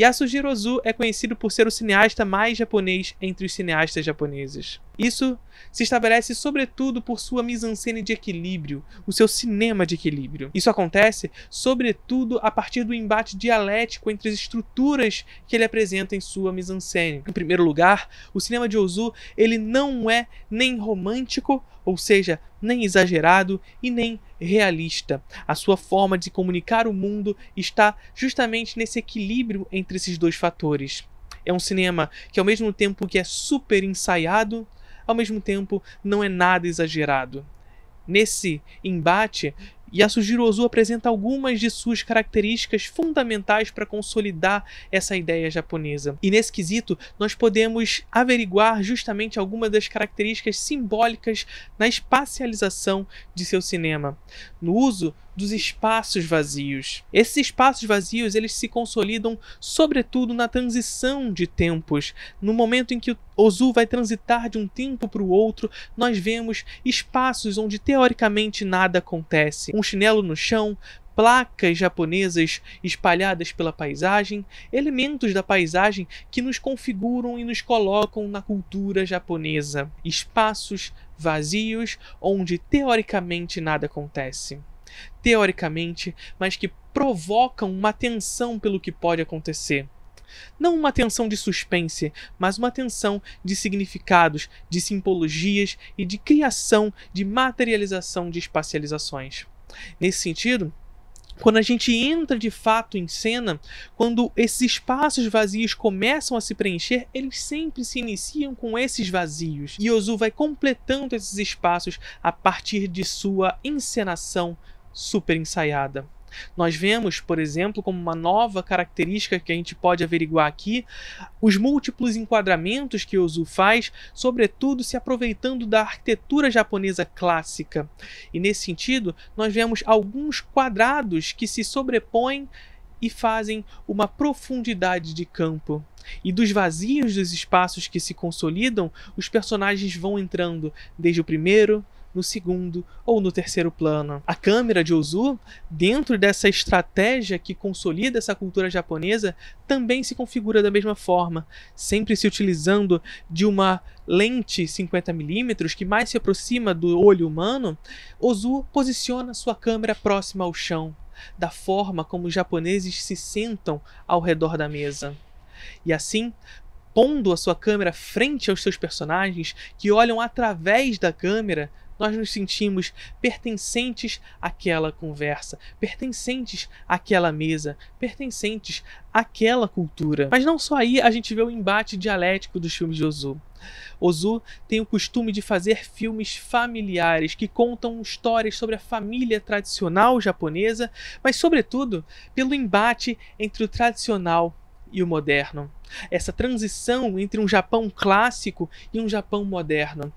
Yasujiro Ozu é conhecido por ser o cineasta mais japonês entre os cineastas japoneses. Isso se estabelece sobretudo por sua mise-en-scène de equilíbrio, o seu cinema de equilíbrio. Isso acontece sobretudo a partir do embate dialético entre as estruturas que ele apresenta em sua mise-en-scène. Em primeiro lugar, o cinema de Ozu ele não é nem romântico, ou seja, nem exagerado e nem realista. A sua forma de comunicar o mundo está justamente nesse equilíbrio entre esses dois fatores. É um cinema que ao mesmo tempo que é super ensaiado, ao mesmo tempo não é nada exagerado. Nesse embate, Yasujiro Ozu apresenta algumas de suas características fundamentais para consolidar essa ideia japonesa. E nesse quesito, nós podemos averiguar justamente algumas das características simbólicas na espacialização de seu cinema, no uso dos espaços vazios. Esses espaços vazios, eles se consolidam sobretudo na transição de tempos. No momento em que Ozu vai transitar de um tempo para o outro, nós vemos espaços onde teoricamente nada acontece. Um chinelo no chão, placas japonesas espalhadas pela paisagem, elementos da paisagem que nos configuram e nos colocam na cultura japonesa. Espaços vazios onde teoricamente nada acontece teoricamente, mas que provocam uma tensão pelo que pode acontecer. Não uma tensão de suspense, mas uma tensão de significados, de simbologias e de criação, de materialização de espacializações. Nesse sentido, quando a gente entra de fato em cena, quando esses espaços vazios começam a se preencher, eles sempre se iniciam com esses vazios. E Ozu vai completando esses espaços a partir de sua encenação super ensaiada. Nós vemos, por exemplo, como uma nova característica que a gente pode averiguar aqui, os múltiplos enquadramentos que Ozu faz, sobretudo se aproveitando da arquitetura japonesa clássica. E nesse sentido, nós vemos alguns quadrados que se sobrepõem e fazem uma profundidade de campo. E dos vazios dos espaços que se consolidam, os personagens vão entrando, desde o primeiro, no segundo ou no terceiro plano. A câmera de Ozu, dentro dessa estratégia que consolida essa cultura japonesa, também se configura da mesma forma, sempre se utilizando de uma lente 50mm que mais se aproxima do olho humano, Ozu posiciona sua câmera próxima ao chão, da forma como os japoneses se sentam ao redor da mesa. E assim, pondo a sua câmera frente aos seus personagens, que olham através da câmera nós nos sentimos pertencentes àquela conversa, pertencentes àquela mesa, pertencentes àquela cultura. Mas não só aí a gente vê o embate dialético dos filmes de Ozu. Ozu tem o costume de fazer filmes familiares que contam histórias sobre a família tradicional japonesa, mas, sobretudo, pelo embate entre o tradicional e o moderno. Essa transição entre um Japão clássico e um Japão moderno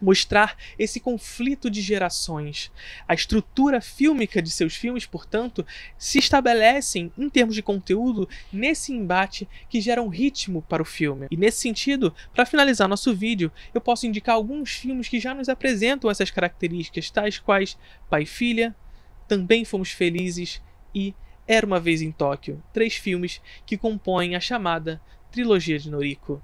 mostrar esse conflito de gerações. A estrutura fílmica de seus filmes, portanto, se estabelecem em termos de conteúdo nesse embate que gera um ritmo para o filme. E nesse sentido, para finalizar nosso vídeo, eu posso indicar alguns filmes que já nos apresentam essas características, tais quais Pai e Filha, Também Fomos Felizes e Era uma Vez em Tóquio, três filmes que compõem a chamada Trilogia de Noriko.